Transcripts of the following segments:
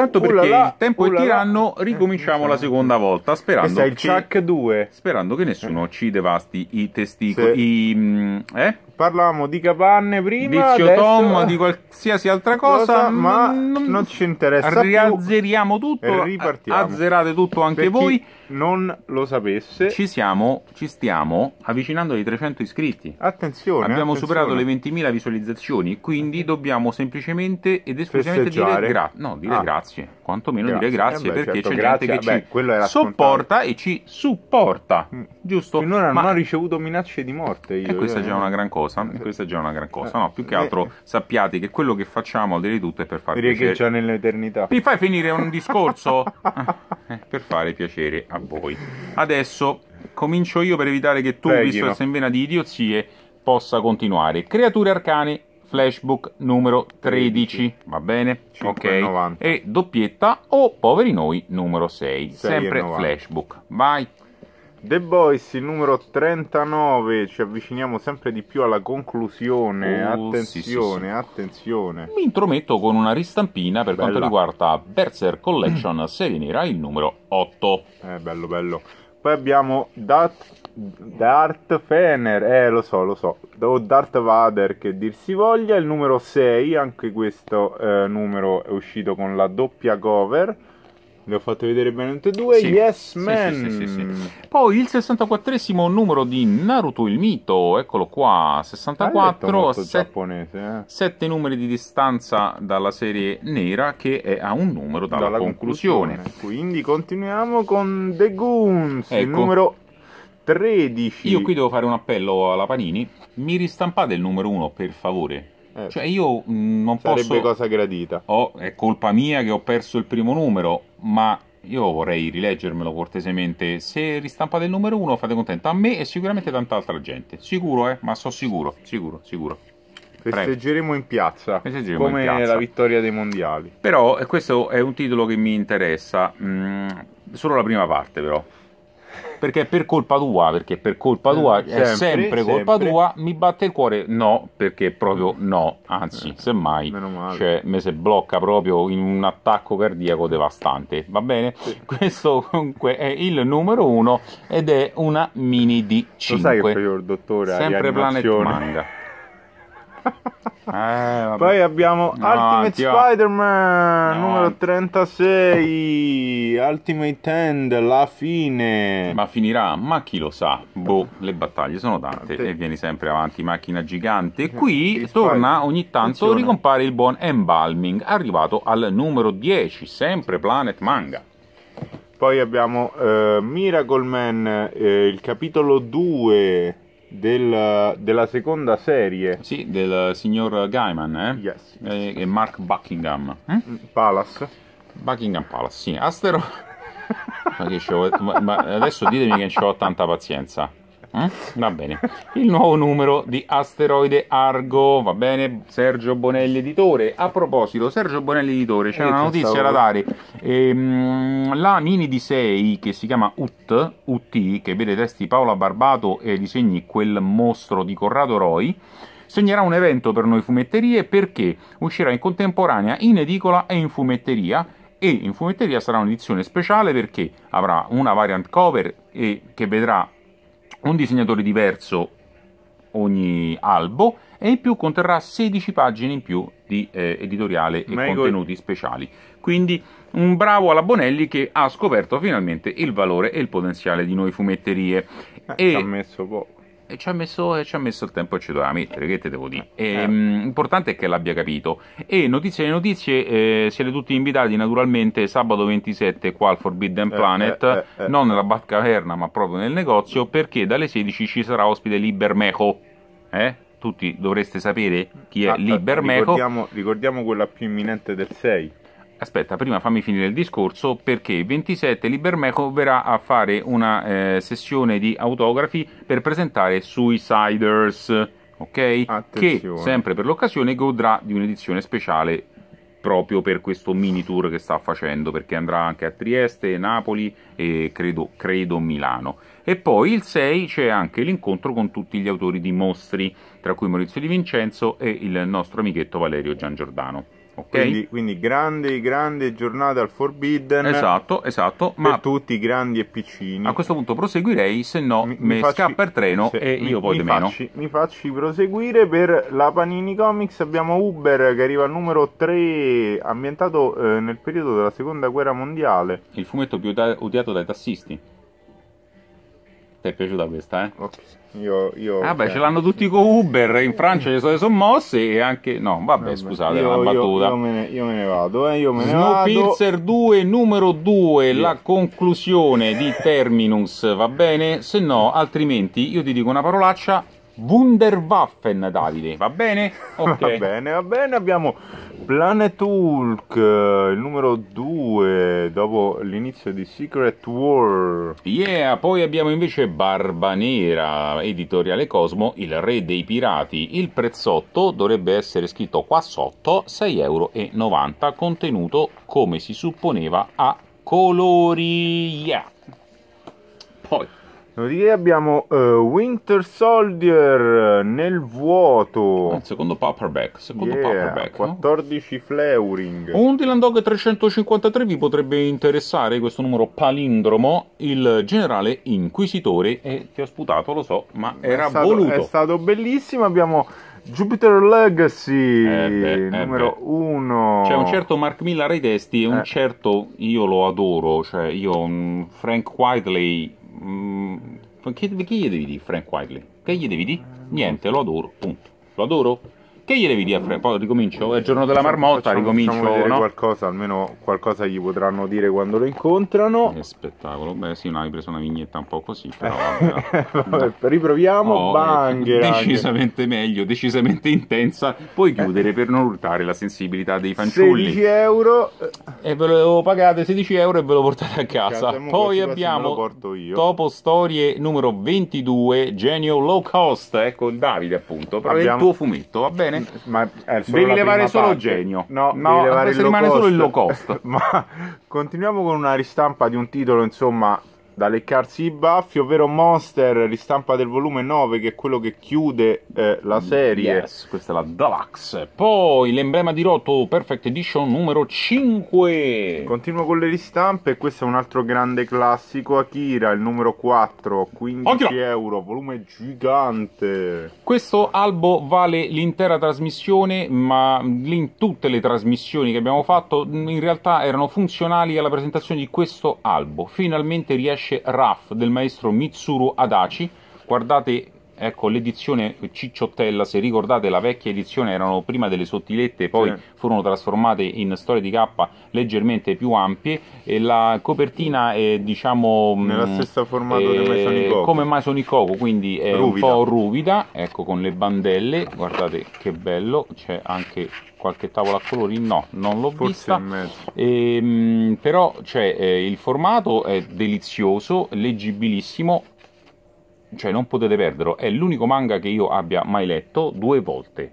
Tanto perché oh il tempo oh è tiranno, ricominciamo la seconda volta sperando che, che, 2. sperando che nessuno ci devasti i testicoli. Sì. Mm, eh? Parlavamo di capanne prima, Vizio adesso... Tom, di qualsiasi altra cosa, cosa ma non, non, ci interessa Riazzeriamo tutto, e ripartiamo. azzerate tutto anche per voi. non lo sapesse. Ci siamo, ci stiamo avvicinando ai 300 iscritti. Attenzione. Abbiamo attenzione. superato le 20.000 visualizzazioni, quindi dobbiamo semplicemente ed esclusivamente dire, gra- no, dire ah. grazie grazie, quantomeno grazie. dire grazie eh beh, perché certo, c'è grazie, gente che eh beh, ci sopporta e ci supporta, mm. giusto? Finora Ma... non ho ricevuto minacce di morte. Io, e questa eh. è già una gran cosa, eh, questa è già una gran eh. cosa, no? Più che altro sappiate che quello che facciamo al di tutto è per far piacere. Direi che già nell'eternità. Mi fai finire un discorso? per fare piacere a voi. Adesso comincio io per evitare che tu, Preghino. visto che sei in vena di idiozie, possa continuare. Creature arcane flashbook numero 13, va bene? 5,90. Ok. E doppietta o oh, poveri noi numero 6, 6 sempre flashbook. Vai. The Boys, il numero 39, ci avviciniamo sempre di più alla conclusione, oh, attenzione, sì, sì, sì. attenzione. Mi intrometto con una ristampina per Bella. quanto riguarda Berserk Collection serie nera, il numero 8. Eh, bello, bello. Poi abbiamo That Darth Fener, eh lo so, lo so, o Darth Vader che dir si voglia, il numero 6, anche questo eh, numero è uscito con la doppia cover, le ho fatte vedere bene tutte e due, sì. Yes Man! Sì, sì, Poi il 64esimo numero di Naruto il mito, eccolo qua, 64, set... giapponese, eh? 7 numeri di distanza dalla serie nera che è a un numero dalla, dalla conclusione. conclusione. Quindi continuiamo con The Goons, ecco. il numero 13. Io qui devo fare un appello alla Panini. Mi ristampate il numero 1, per favore. Eh, cioè io mm, non sarebbe posso... cosa gradita. Oh, è colpa mia che ho perso il primo numero, ma io vorrei rileggermelo cortesemente. Se ristampate il numero 1 fate contento a me e sicuramente tanta altra gente. Sicuro, eh? Ma so sicuro, sicuro, sicuro. Festeggeremo in piazza Festeggeremo come in piazza. la vittoria dei mondiali. Però eh, questo è un titolo che mi interessa. Mm, solo la prima parte, però perché per colpa tua, perché per colpa tua eh, cioè, sempre, è sempre colpa sempre. tua, mi batte il cuore? No, perché proprio no, anzi, eh, semmai, cioè, me se blocca proprio in un attacco cardiaco devastante, va bene? Sì. Questo comunque è il numero uno ed è una mini D5. Lo sai che poi il dottore sempre Planet Manga. Eh, Poi abbiamo no, Ultimate tio. Spider-Man no. numero 36, Ultimate End, la fine. Ma finirà, ma chi lo sa? Boh, le battaglie sono tante Te. e vieni sempre avanti, macchina gigante. E qui e torna ogni tanto, funziona. ricompare il buon Embalming, arrivato al numero 10, sempre Planet Manga. Poi abbiamo eh, Miracle Man, eh, il capitolo 2 del, della seconda serie. Sì, del signor Gaiman, eh? Yes, yes, eh, e, yes. Mark Buckingham. Hm? Palace. Buckingham Palace, sì. Astero... ma, ma adesso ditemi che non ho tanta pazienza. Eh? Va bene. Il nuovo numero di Asteroide Argo, va bene? Sergio Bonelli editore. A proposito, Sergio Bonelli editore, c'è eh, una notizia da dare. Ehm, la Mini d 6 che si chiama UT, UT, che vede testi Paola Barbato e disegni quel mostro di Corrado Roy segnerà un evento per noi fumetterie perché uscirà in contemporanea in edicola e in fumetteria e in fumetteria sarà un'edizione speciale perché avrà una variant cover e che vedrà un disegnatore diverso ogni albo e in più conterrà 16 pagine in più di eh, editoriale e Michael. contenuti speciali. Quindi un bravo alla Bonelli che ha scoperto finalmente il valore e il potenziale di noi fumetterie. Eh, e... Ci ha messo poco ci ha messo, ci ha messo il tempo e ci doveva mettere, che te devo dire. E, mh, ehm, importante è che l'abbia capito. E notizie di notizie, eh, siete tutti invitati naturalmente sabato 27 qua al Forbidden eh, Planet, eh, eh, eh, non nella Batcaverna ma proprio nel negozio, perché dalle 16 ci sarà ospite Libermeco. Eh? Tutti dovreste sapere chi è ah, Libermeco. Eh, ricordiamo, ricordiamo quella più imminente del 6 aspetta, prima fammi finire il discorso perché il 27 Libermeco verrà a fare una eh, sessione di autografi per presentare Suiciders, ok? Attenzione. Che sempre per l'occasione godrà di un'edizione speciale proprio per questo mini tour che sta facendo perché andrà anche a Trieste, Napoli e credo, credo Milano. E poi il 6 c'è anche l'incontro con tutti gli autori di mostri, tra cui Maurizio Di Vincenzo e il nostro amichetto Valerio Giangiordano. Okay. Quindi, quindi, grande, grande giornata al Forbidden. Esatto, esatto. Per ma tutti grandi e piccini. A questo punto proseguirei, se no mi, mi facci, scappa il treno se, e mi, io poi mi meno. Facci, mi facci proseguire per la Panini Comics. Abbiamo Uber che arriva al numero 3, ambientato eh, nel periodo della seconda guerra mondiale. Il fumetto più odiato dai tassisti. Ti è piaciuta questa, eh? Ok. Io, io vabbè, eh, cioè... Eh. ce l'hanno tutti con Uber, in Francia ci sono le sommosse e anche... No, vabbè, vabbè. scusate, la battuta. Io, io, me ne, io, me ne, vado, eh, io me ne Snowpiercer vado. 2, numero 2, la conclusione di Terminus, va bene? Se no, altrimenti io ti dico una parolaccia Wunderwaffen, Davide, va bene? Okay. Va bene, va bene, abbiamo Planet Hulk, eh, il numero 2, dopo l'inizio di Secret War. Yeah, poi abbiamo invece Barba Nera, editoriale Cosmo, il re dei pirati. Il prezzotto dovrebbe essere scritto qua sotto, 6,90€, contenuto come si supponeva a colori. Yeah. Poi Dopodiché abbiamo uh, Winter Soldier eh, nel vuoto. Il secondo paperback. Secondo yeah, paperback 14 no? fleuring. Un Dylan Dog 353 vi potrebbe interessare questo numero palindromo. Il generale inquisitore. E ti ho sputato, lo so, ma era è stato, voluto. È stato bellissimo. Abbiamo. Jupiter Legacy eh beh, eh numero 1 eh c'è un certo Mark Millar ai testi e un eh. certo io lo adoro cioè io mm, Frank Whiteley Mm, che, che gli devi dire Frank Wiley? Che gli devi dire? Niente, lo adoro, punto. Lo adoro? Che gli devi dire a Fred? Poi ricomincio, è il giorno della marmotta, facciamo, ricomincio. Facciamo no? qualcosa, almeno qualcosa gli potranno dire quando lo incontrano. Che spettacolo. Beh, sì, no, hai preso una vignetta un po' così, però. Vabbè. riproviamo. Oh, Banger. Eh, decisamente meglio, decisamente intensa. Puoi chiudere per non urtare la sensibilità dei fanciulli. 16 euro. E ve lo pagate 16 euro e ve lo portate a casa. Cazzo, Poi abbiamo Topo Storie numero 22, Genio Low Cost. Ecco Davide, appunto. Però abbiamo... il tuo fumetto, va bene? ma è solo devi levare solo parte. genio. No, no rimane solo il low cost. ma continuiamo con una ristampa di un titolo, insomma, da leccarsi i baffi, ovvero Monster, ristampa del volume 9, che è quello che chiude eh, la mm, serie. Yes, questa è la Deluxe. Poi l'emblema di Roto, Perfect Edition numero 5. Continuo con le ristampe, questo è un altro grande classico, Akira, il numero 4, 15 Akira. euro, volume gigante. Questo albo vale l'intera trasmissione, ma in tutte le trasmissioni che abbiamo fatto in realtà erano funzionali alla presentazione di questo albo. Finalmente riesce Raff del maestro Mitsuru Adachi. Guardate ecco l'edizione Cicciottella, se ricordate la vecchia edizione erano prima delle sottilette, poi sì. furono trasformate in storie di K leggermente più ampie e la copertina è diciamo mm, nella mh, stessa formato è, che Maisonicoco. Eh, come Maisonicoco, quindi è ruvida. un po' ruvida, ecco con le bandelle, guardate che bello, c'è anche qualche tavola a colori, no, non l'ho Forse vista. E, mh, ehm, però cioè, eh, il formato è delizioso, leggibilissimo cioè non potete perderlo, è l'unico manga che io abbia mai letto due volte.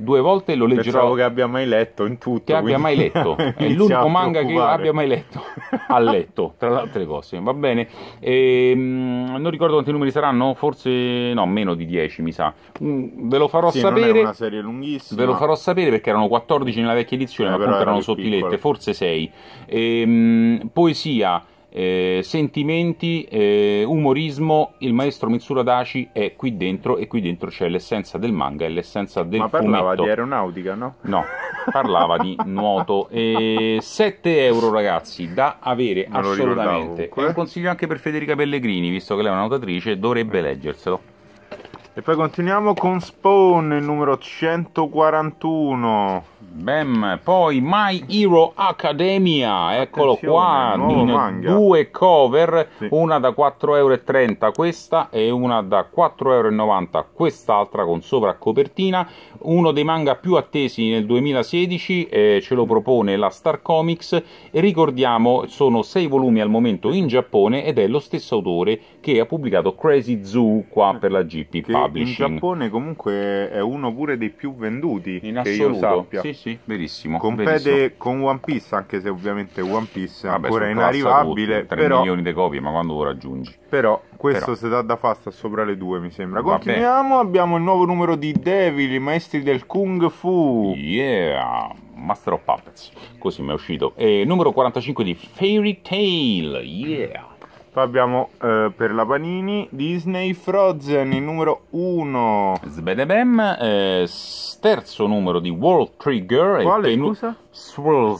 Due volte lo leggerò. Pensavo che abbia mai letto in tutto. Che abbia mai letto. È l'unico manga che io abbia mai letto. ha letto, tra le altre cose. Va bene. E, ehm, non ricordo quanti numeri saranno, forse no, meno di 10 mi sa. Mm, ve lo farò sì, sapere. Non è una serie lunghissima. Ve lo farò sapere perché erano 14 nella vecchia edizione, eh, ma appunto erano sottilette, forse 6. E, ehm, poesia eh, sentimenti, eh, umorismo, il maestro Mitsuru Daci è qui dentro e qui dentro c'è l'essenza del manga e l'essenza del Ma parlava fumetto. di aeronautica, no? No, parlava di nuoto. E 7 euro ragazzi, da avere Me assolutamente. Lo un consiglio anche per Federica Pellegrini, visto che lei è una nuotatrice, dovrebbe leggerselo. E poi continuiamo con Spawn, il numero 141. Bam. Poi My Hero Academia, eccolo Attenzione, qua, in due cover, sì. una da 4,30€ questa e una da 4,90€ quest'altra con sopra copertina, uno dei manga più attesi nel 2016, eh, ce lo propone la Star Comics e ricordiamo sono sei volumi al momento in Giappone ed è lo stesso autore che ha pubblicato Crazy Zoo qua eh, per la GP che Publishing. In Giappone comunque è uno pure dei più venduti in assoluto. Che io sappia. Sì sì, sì, verissimo. Compete verissimo. con One Piece, anche se ovviamente One Piece è Vabbè, ancora inarrivabile. Tutti, 3 però... milioni di copie, ma quando lo raggiungi? Però questo però. se dà da fasta sopra le due, mi sembra. Continuiamo, Vabbè. abbiamo il nuovo numero di Devil, i maestri del Kung Fu. Yeah! Master of Puppets, così mi è uscito. E numero 45 di Fairy Tail, yeah! Poi abbiamo eh, per la Panini Disney Frozen, il numero 1. Sbedebem, eh, terzo numero di World Trigger. Quale, scusa?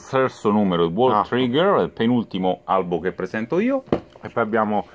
terzo numero di World ah. Trigger, il penultimo albo che presento io. E poi abbiamo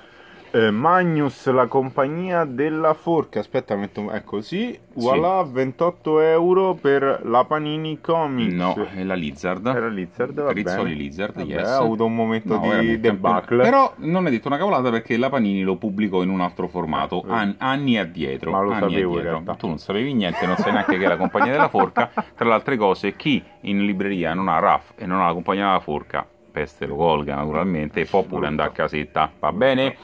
eh, Magnus, la compagnia della forca. Aspetta, metto. Ecco, sì. Voilà, 28 euro per la Panini Comics. No, è la Lizard. Era Lizard, va Rizzoli bene. Lizard, Vabbè, yes. Ho avuto un momento no, di debacle. Però non è detto una cavolata perché la Panini lo pubblicò in un altro formato, eh. an- anni addietro. Ma lo anni sapevo addietro. Tu non sapevi niente, non sai neanche che è la compagnia della forca. Tra le altre cose, chi in libreria non ha RAF e non ha la compagnia della forca, peste lo colga naturalmente, e può pure andare a casetta, va bene?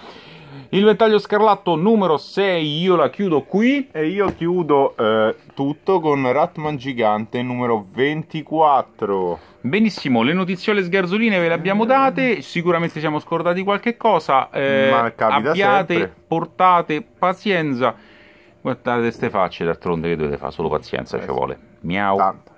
Il ventaglio scarlatto numero 6 io la chiudo qui e io chiudo eh, tutto con Ratman Gigante numero 24. Benissimo, le notiziole sgarzoline ve le abbiamo date, sicuramente siamo scordati qualche cosa, eh, Ma abbiate, sempre. portate pazienza. Guardate queste facce d'altronde che dovete fare, solo pazienza eh ci vuole. Miau. Tanto.